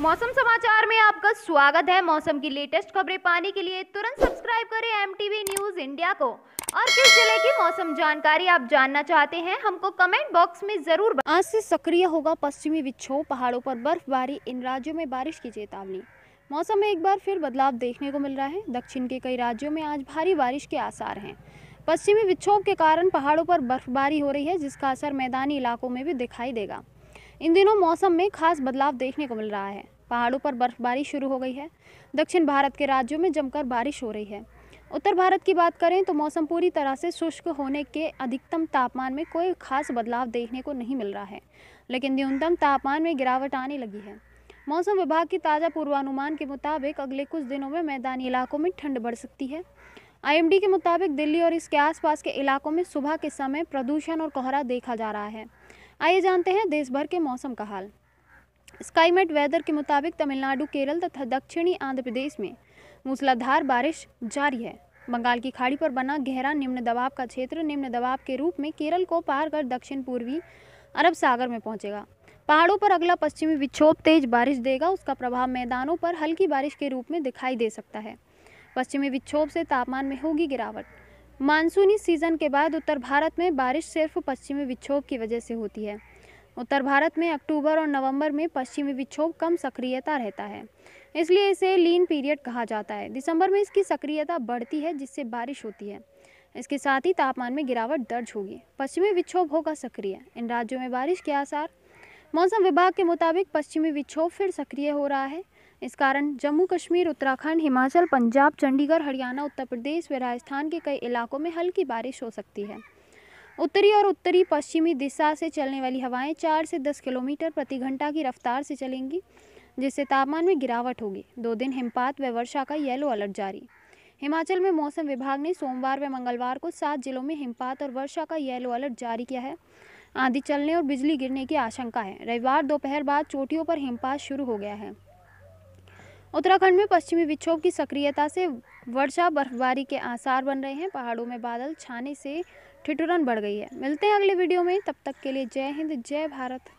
मौसम समाचार में आपका स्वागत है मौसम की लेटेस्ट खबरें पाने के लिए तुरंत सब्सक्राइब करें एम न्यूज इंडिया को और किस जिले की मौसम जानकारी आप जानना चाहते हैं हमको कमेंट बॉक्स में जरूर आज से सक्रिय होगा पश्चिमी विक्षोभ पहाड़ों पर बर्फबारी इन राज्यों में बारिश की चेतावनी मौसम में एक बार फिर बदलाव देखने को मिल रहा है दक्षिण के कई राज्यों में आज भारी बारिश के आसार हैं पश्चिमी विक्षोभ के कारण पहाड़ों पर बर्फबारी हो रही है जिसका असर मैदानी इलाकों में भी दिखाई देगा इन दिनों मौसम में खास बदलाव देखने को मिल रहा है पहाड़ों पर बर्फबारी शुरू हो गई है दक्षिण भारत के राज्यों में जमकर बारिश हो रही है उत्तर भारत की बात करें तो मौसम पूरी तरह से शुष्क होने के अधिकतम तापमान में कोई खास बदलाव देखने को नहीं मिल रहा है लेकिन न्यूनतम तापमान में गिरावट आने लगी है मौसम विभाग की ताज़ा पूर्वानुमान के मुताबिक अगले कुछ दिनों में मैदानी इलाकों में ठंड बढ़ सकती है आईएमडी के मुताबिक दिल्ली और इसके आसपास के इलाकों में सुबह के समय प्रदूषण और कोहरा देखा जा रहा है आइए जानते हैं देश भर के मौसम का हाल स्काईमेट वेदर के मुताबिक तमिलनाडु केरल तथा दक्षिणी आंध्र प्रदेश में मूसलाधार बारिश जारी है बंगाल की खाड़ी पर बना गहरा निम्न दबाव का क्षेत्र निम्न दबाव के रूप में केरल को पार कर दक्षिण पूर्वी अरब सागर में पहुंचेगा पहाड़ों पर अगला पश्चिमी विक्षोभ तेज बारिश देगा उसका प्रभाव मैदानों पर हल्की बारिश के रूप में दिखाई दे सकता है पश्चिमी विक्षोभ से तापमान में होगी गिरावट मानसूनी सीज़न के बाद उत्तर भारत में बारिश सिर्फ पश्चिमी विक्षोभ की वजह से होती है उत्तर भारत में अक्टूबर और नवंबर में पश्चिमी विक्षोभ कम सक्रियता रहता है इसलिए इसे लीन पीरियड कहा जाता है दिसंबर में इसकी सक्रियता बढ़ती है जिससे बारिश होती है इसके साथ ही तापमान में गिरावट दर्ज होगी पश्चिमी विक्षोभ होगा सक्रिय इन राज्यों में बारिश के आसार मौसम विभाग के मुताबिक पश्चिमी विक्षोभ फिर सक्रिय हो रहा है इस कारण जम्मू कश्मीर उत्तराखंड हिमाचल पंजाब चंडीगढ़ हरियाणा उत्तर प्रदेश व राजस्थान के कई इलाकों में हल्की बारिश हो सकती है उत्तरी और उत्तरी पश्चिमी दिशा से चलने वाली हवाएं चार से दस किलोमीटर प्रति घंटा की रफ्तार से चलेंगी जिससे तापमान में गिरावट होगी दो दिन हिमपात व वर्षा का येलो अलर्ट जारी हिमाचल में मौसम विभाग ने सोमवार व मंगलवार को सात जिलों में हिमपात और वर्षा का येलो अलर्ट जारी किया है आंधी चलने और बिजली गिरने की आशंका है रविवार दोपहर बाद चोटियों पर हिमपात शुरू हो गया है उत्तराखंड में पश्चिमी विक्षोभ की सक्रियता से वर्षा बर्फबारी के आसार बन रहे हैं पहाड़ों में बादल छाने से ठिठुरन बढ़ गई है मिलते हैं अगले वीडियो में तब तक के लिए जय हिंद जय भारत